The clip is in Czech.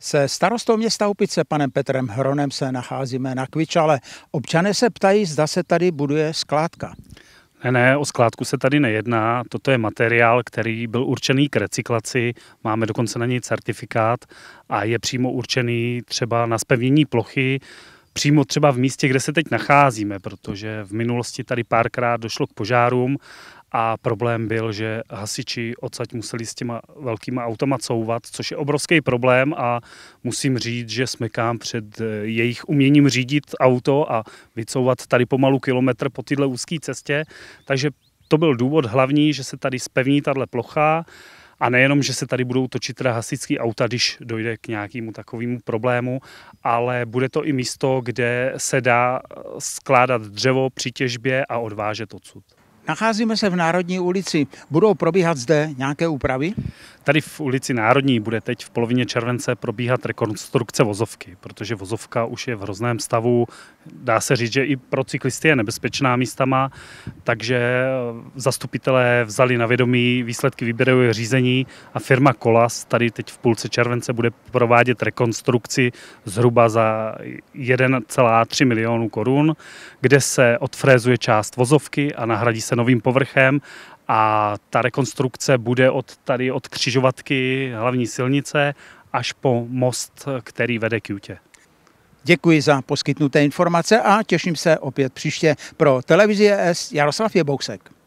Se starostou města Upice, panem Petrem Hronem, se nacházíme na Kvičale. Občané se ptají, zda se tady buduje skládka. Ne, ne, o skládku se tady nejedná. Toto je materiál, který byl určený k recyklaci. Máme dokonce na něj certifikát a je přímo určený třeba na spevnění plochy, přímo třeba v místě, kde se teď nacházíme, protože v minulosti tady párkrát došlo k požárům a problém byl, že hasiči odsaď museli s těma velkýma autama couvat, což je obrovský problém a musím říct, že smekám před eh, jejich uměním řídit auto a vycouvat tady pomalu kilometr po této úzké cestě. Takže to byl důvod hlavní, že se tady spevní tahle plocha a nejenom, že se tady budou točit teda hasičský auta, když dojde k nějakému takovému problému, ale bude to i místo, kde se dá eh, skládat dřevo při těžbě a odvážet odsud. Nacházíme se v Národní ulici. Budou probíhat zde nějaké úpravy? Tady v ulici Národní bude teď v polovině července probíhat rekonstrukce vozovky, protože vozovka už je v hrozném stavu, dá se říct, že i pro cyklisty je nebezpečná místama, takže eh, zastupitelé vzali na vědomí výsledky výběrového řízení a firma Kolas tady teď v půlce července bude provádět rekonstrukci zhruba za 1,3 milionů korun, kde se odfrézuje část vozovky a nahradí se novým povrchem a ta rekonstrukce bude od tady od křižovatky hlavní silnice až po most, který vede k Jutě. Děkuji za poskytnuté informace a těším se opět příště pro televizi S Jaroslav Jebousek.